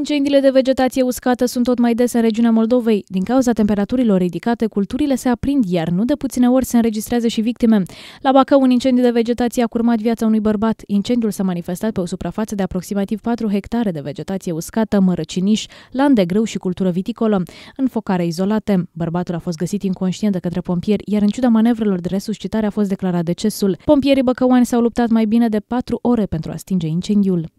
Incendiile de vegetație uscată sunt tot mai des în regiunea Moldovei. Din cauza temperaturilor ridicate, culturile se aprind, iar nu de puține ori se înregistrează și victime. La Bacău, un incendiu de vegetație a curmat viața unui bărbat. Incendiul s-a manifestat pe o suprafață de aproximativ 4 hectare de vegetație uscată, mărăciniș, land de grâu și cultură viticolă, în focare izolate. Bărbatul a fost găsit inconștient de către pompieri, iar în ciuda manevrelor de resuscitare a fost declarat decesul. Pompierii băcăuani s-au luptat mai bine de 4 ore pentru a stinge incendiul.